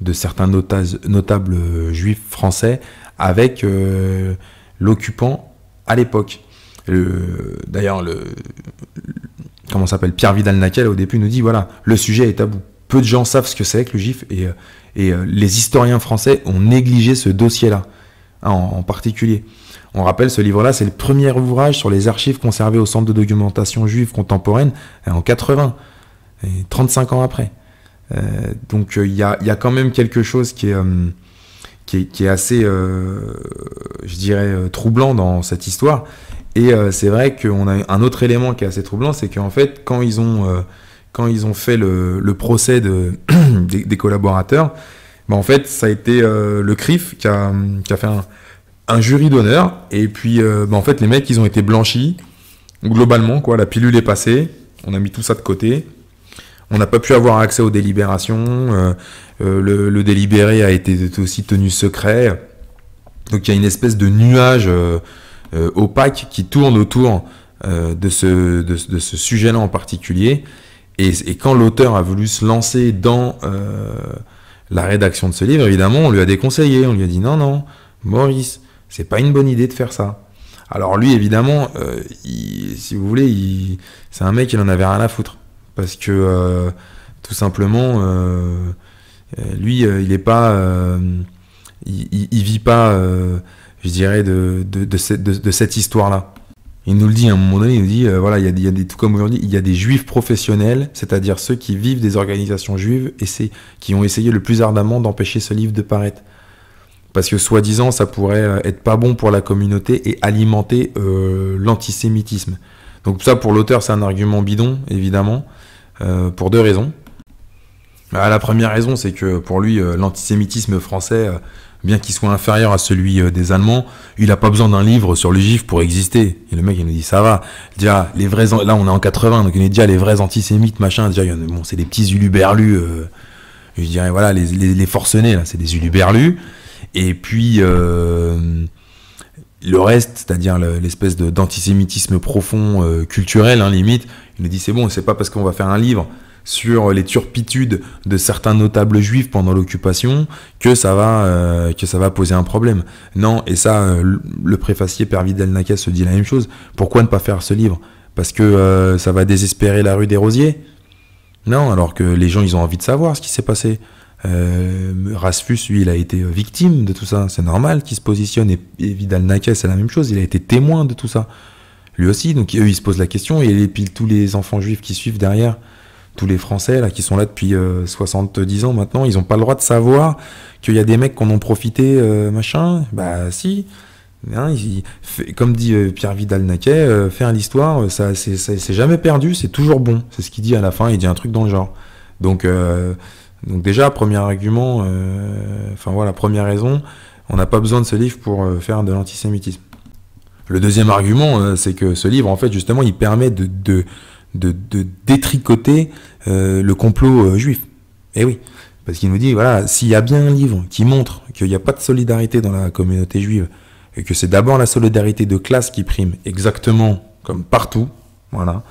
A: de certains notables euh, juifs français avec euh, l'occupant à l'époque. D'ailleurs, le, comment s'appelle Pierre Vidal Naquel au début nous dit voilà, le sujet est tabou. Peu de gens savent ce que c'est que le et, les historiens français ont négligé ce dossier-là hein, en, particulier. On rappelle, ce livre-là, c'est le premier ouvrage sur les archives conservées au Centre de documentation juive contemporaine hein, en 80, et 35 ans après. Euh, donc euh, il y a, quand même quelque chose qui est, euh, assez, je dirais, troublant dans cette histoire. Et c'est vrai qu'on a un autre élément qui est assez troublant, c'est qu'en fait, quand ils ont quand ils ont fait le, procès des, collaborateurs, ben, en fait, ça a été le CRIF qui a fait un, un jury d'honneur. Et puis, euh, bah, en fait, les mecs, ils ont été blanchis. Globalement, quoi, la pilule est passée. On a mis tout ça de côté. On n'a pas pu avoir accès aux délibérations. Euh, euh, le, délibéré a été aussi tenu secret. Donc il y a une espèce de nuage opaque qui tourne autour de ce, de, ce sujet-là en particulier. et quand l'auteur a voulu se lancer dans la rédaction de ce livre, évidemment, on lui a déconseillé. On lui a dit non, non, Maurice, c'est pas une bonne idée de faire ça. Alors lui, évidemment, euh, si vous voulez, c'est un mec, il en avait rien à foutre. Parce que, euh, tout simplement, euh, lui, il est pas... Il, vit pas, je dirais, de, cette, histoire-là. Il nous le dit à un moment donné, il nous dit, voilà, il y, a, des, tout comme aujourd'hui, il y a des juifs professionnels, c'est-à-dire ceux qui vivent des organisations juives et c'est, qui ont essayé le plus ardemment d'empêcher ce livre de paraître parce que soi-disant ça pourrait euh, être pas bon pour la communauté et alimenter euh, l'antisémitisme. Donc ça pour l'auteur c'est un argument bidon évidemment euh, pour deux raisons. Bah, la première raison c'est que pour lui l'antisémitisme français bien qu'il soit inférieur à celui des Allemands, il n'a pas besoin d'un livre sur le GIF pour exister. Et le mec, il nous dit, ça va. Déjà, les vrais, là, on est en 80, donc il est déjà les vrais antisémites, machin. bon, c'est des petits uluberlus. je dirais, voilà, les, forcenés, là, c'est des uluberlus. Et puis euh, le reste, c'est-à-dire l'espèce d'antisémitisme profond euh, culturel, hein, limite, il nous dit c'est bon, c'est pas parce qu'on va faire un livre sur les turpitudes de certains notables juifs pendant l'occupation que ça va euh, que ça va poser un problème. Non, et ça le préfacier Père Vidal se dit la même chose. Pourquoi ne pas faire ce livre Parce que ça va désespérer la rue des Rosiers Non, alors que les gens ils ont envie de savoir ce qui s'est passé. Euh, Rasfus, lui, il a été euh, victime de tout ça, c'est normal qu'il se positionne, et, Vidal Naquet, c'est la même chose, il a été témoin de tout ça. Lui aussi, donc eux, ils se posent la question, et, puis tous les enfants juifs qui suivent derrière, tous les Français là qui sont là depuis 70 euh, ans maintenant, ils n'ont pas le droit de savoir qu'il y a des mecs qu'on en ont profité, euh, machin. Bah si. Hein, comme dit Pierre Vidal-Naquet, faire l'histoire, ça c'est jamais perdu, c'est toujours bon. C'est ce qu'il dit à la fin, il dit un truc dans le genre. Donc donc déjà, premier argument, euh, enfin voilà, première raison, on n'a pas besoin de ce livre pour euh, faire de l'antisémitisme. Le deuxième argument, euh, c'est que ce livre, en fait, justement, il permet de, détricoter le complot juif. Eh oui, parce qu'il nous dit, voilà, s'il y a bien un livre qui montre qu'il n'y a pas de solidarité dans la communauté juive, et que c'est d'abord la solidarité de classe qui prime, exactement comme partout, voilà,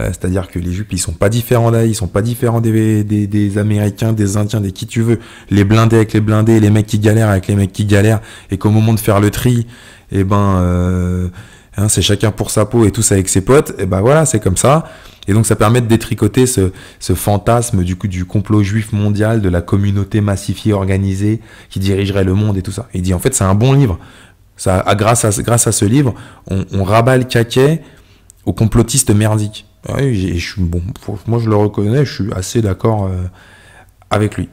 A: euh, c'est-à-dire que les Jupes, ils sont pas différents là, ils sont pas différents des, des, des, Américains, des Indiens, des qui tu veux. Les blindés avec les blindés, les mecs qui galèrent avec les mecs qui galèrent, et qu'au moment de faire le tri, eh ben, euh, hein, c'est chacun pour sa peau et tout ça avec ses potes, et eh ben voilà, c'est comme ça. Et donc ça permet de détricoter ce, ce fantasme du, du complot juif mondial, de la communauté massifiée, organisée, qui dirigerait le monde et tout ça. Il dit en fait c'est un bon livre. Ça, grâce, à, grâce à ce livre, on, on rabat le caquet aux complotistes merdiques je suis bon, moi je le reconnais, je suis assez d'accord euh, avec lui.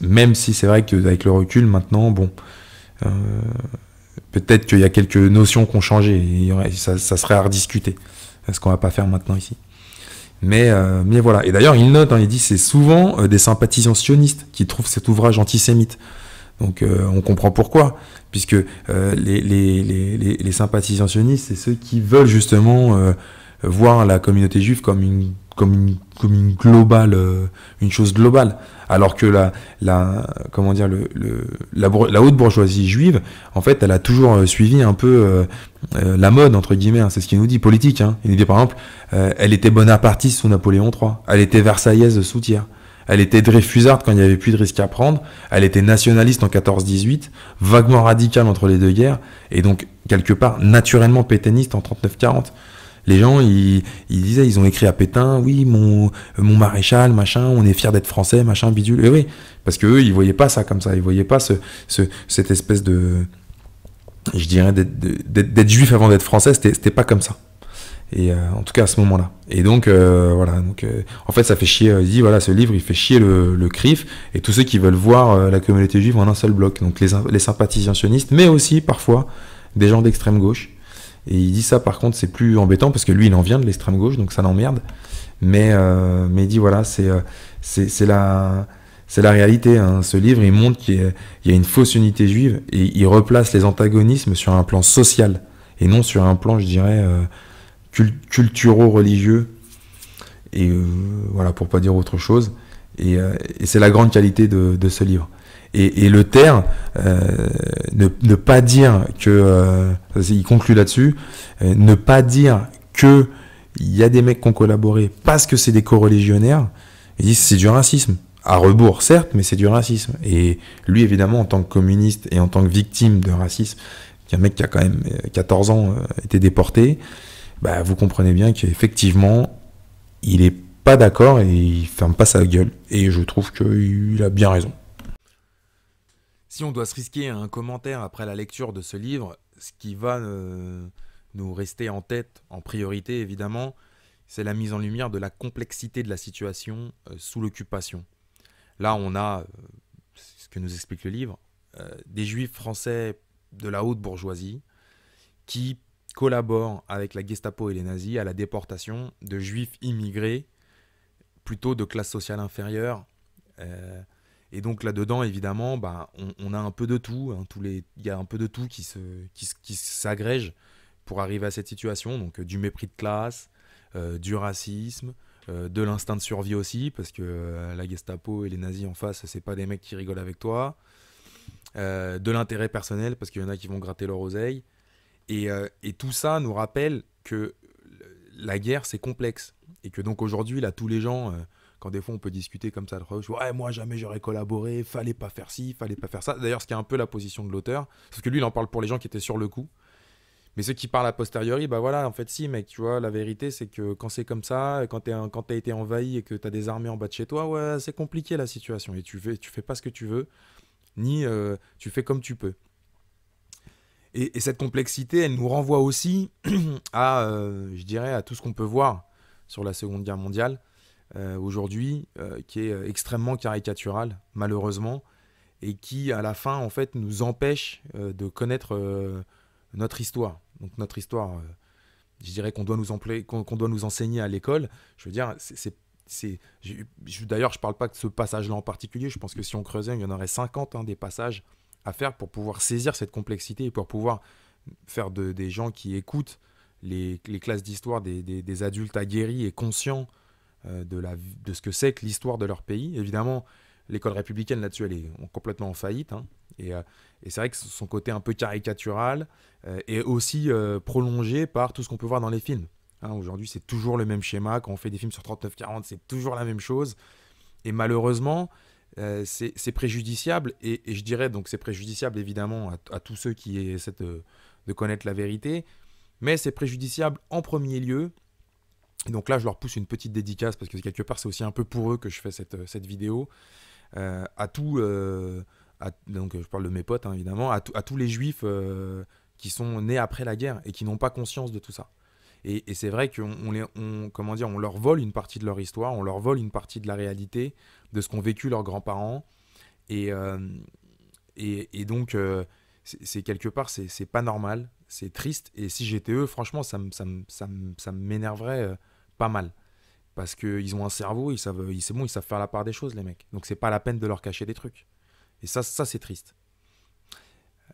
A: Même si c'est vrai qu'avec le recul maintenant, bon, euh, peut-être qu'il y a quelques notions qui ont changé, ça, serait à rediscuter, euh, ce qu'on va pas faire maintenant ici. Mais, voilà. Et d'ailleurs, il note, hein, il dit, c'est souvent des sympathisants sionistes qui trouvent cet ouvrage antisémite. Donc on comprend pourquoi, puisque les, les, sympathisants sionistes, c'est ceux qui veulent justement voir la communauté juive comme une comme une, comme une globale euh, une chose globale alors que la la comment dire le, le la, haute bourgeoisie juive en fait elle a toujours euh, suivi un peu euh, la mode entre guillemets hein, c'est ce qu'il nous dit politique hein. il nous dit par exemple elle était bonapartiste sous Napoléon III elle était versaillaise sous soutien, elle était dreyfusarde quand il n'y avait plus de risque à prendre. Elle était nationaliste en 14-18, vaguement radicale entre les deux guerres, et donc quelque part naturellement pétainiste en 39-40. Les gens, ils, disaient, ils ont écrit à Pétain, oui, mon, mon maréchal, machin, on est fiers d'être français, machin, bidule. Et eh oui, parce que eux, ils voyaient pas ça comme ça, ils voyaient pas ce, cette espèce de, je dirais, d'être juif avant d'être français, c'était pas comme ça. Et euh, en tout cas à ce moment-là. Et donc euh, voilà, donc euh, en fait ça fait chier. il dit voilà, ce livre il fait chier le, CRIF et tous ceux qui veulent voir la communauté juive en un seul bloc. Donc les, les sympathisants sionistes, mais aussi parfois des gens d'extrême gauche et il dit ça, par contre, c'est plus embêtant parce que lui, il en vient de l'extrême gauche, donc ça l'emmerde. Mais, euh, mais il dit voilà, euh, c'est c'est la. C'est la réalité. Hein. Ce livre, il montre qu'il y, a une fausse unité juive et il replace les antagonismes sur un plan social et non sur un plan, je dirais, euh, culturel religieux Et voilà, pour pas dire autre chose. Et, c'est la grande qualité de ce livre et, et le taire, euh, ne, ne, pas dire que, euh, il conclut là-dessus, euh, ne pas dire que il y a des mecs qui ont collaboré parce que c'est des co-religionnaires, il dit c'est du racisme. À rebours, certes, mais c'est du racisme. Et lui, évidemment, en tant que communiste et en tant que victime de racisme, qui est un mec qui a quand même 14 ans, été déporté, bah, vous comprenez bien qu'effectivement, il est pas d'accord et il ferme pas sa gueule. Et je trouve qu'il a bien raison si on doit se risquer un commentaire après la lecture de ce livre, ce qui va euh, nous rester en tête en priorité, évidemment, c'est la mise en lumière de la complexité de la situation euh, sous l'occupation. Là, on a, euh, ce que nous explique le livre, des juifs français de la haute bourgeoisie qui collaborent avec la Gestapo et les nazis à la déportation de juifs immigrés, plutôt de classe sociale inférieure, et donc là-dedans, évidemment, bah, on, a un peu de tout. Hein. tous les, il y a un peu de tout qui se, qui, s'agrège pour arriver à cette situation. Donc euh, du mépris de classe, euh, du racisme, euh, de l'instinct de survie aussi, parce que la Gestapo et les nazis en face, c'est pas des mecs qui rigolent avec toi. de l'intérêt personnel, parce qu'il y en a qui vont gratter leur oseille. Et, et tout ça nous rappelle que la guerre, c'est complexe. Et que donc aujourd'hui, là, tous les gens quand des fois on peut discuter comme ça de ouais, moi jamais j'aurais collaboré, fallait pas faire ci, fallait pas faire ça. D'ailleurs, ce qui est un peu la position de l'auteur, parce que lui il en parle pour les gens qui étaient sur le coup. Mais ceux qui parlent à posteriori, bah voilà, en fait, si, mec, tu vois, la vérité, c'est que quand c'est comme ça, quand t'as été envahi et que t'as des armées en bas de chez toi, ouais, c'est compliqué la situation. Et tu fais, tu fais pas ce que tu veux, ni euh, tu fais comme tu peux. Et, cette complexité, elle nous renvoie aussi à, euh, je dirais, à tout ce qu'on peut voir sur la Seconde Guerre mondiale. Euh, aujourd'hui euh, qui est euh, extrêmement caricatural, malheureusement, et qui, à la fin, en fait, nous empêche de connaître notre histoire. Donc, notre histoire, je dirais qu'on doit, nous qu'on doit nous enseigner à l'école. Je veux dire, c'est d'ailleurs je parle pas de ce passage là en particulier je pense que si on creusait il y en aurait 50 hein, des passages à faire pour pouvoir saisir cette complexité et pour pouvoir faire des gens qui écoutent les, classes d'histoire des, adultes aguerris et conscients euh, de, ce que c'est que l'histoire de leur pays. Évidemment, l'école républicaine là-dessus, elle est complètement en faillite. Hein. Euh, et, c'est vrai que son côté un peu caricatural euh, est aussi prolongé par tout ce qu'on peut voir dans les films. Hein. Aujourd'hui, c'est toujours le même schéma. Quand on fait des films sur 39-40, c'est toujours la même chose. Et malheureusement, c'est préjudiciable. Et, je dirais, donc, c'est préjudiciable évidemment à, tous ceux qui essaient de connaître la vérité. Mais c'est préjudiciable en premier lieu et donc là, je leur pousse une petite dédicace parce que quelque part, c'est aussi un peu pour eux que je fais cette, euh, cette vidéo. Euh, à tous, euh, donc je parle de mes potes hein, évidemment, à, tous les juifs qui sont nés après la guerre et qui n'ont pas conscience de tout ça. Et, c'est vrai qu'on on les, comment dire, on leur vole une partie de leur histoire, on leur vole une partie de la réalité, de ce qu'ont vécu leurs grands-parents. Et, et, donc, c'est quelque part, c'est pas normal, c'est triste. Et si j'étais eux, franchement, ça m'énerverait. Ça pas mal. Parce qu'ils ont un cerveau, ils savent, c'est bon, ils savent faire la part des choses, les mecs. Donc c'est pas la peine de leur cacher des trucs. Et ça, ça c'est triste.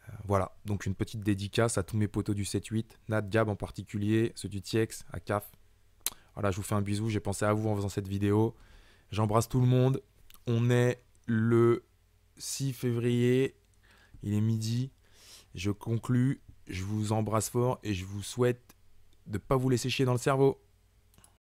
A: Euh, voilà, donc une petite dédicace à tous mes potos du 7-8, Nat Gab en particulier, ceux du TX, à CAF. Voilà, je vous fais un bisou, j'ai pensé à vous en faisant cette vidéo. J'embrasse tout le monde. On est le 6 février, il est midi. Je conclus, je vous embrasse fort et je vous souhaite de ne pas vous laisser chier dans le cerveau.